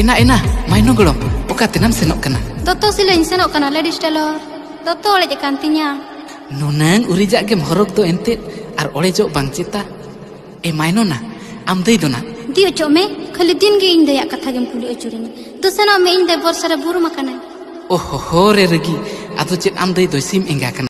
ena ena mainuglo ukatenam senok kana toto silain senok kana ladies tailor toto oleh kantinya nunang urijak gem horok to ente ar oleh olejok bang cita e eh, mainona am dei dona dio cok me khali din ge ing dayak katha gem kuli ochurini to senok me ing dai borsara buru makana oh ho ho re regi adu chet am dei doisim enga kana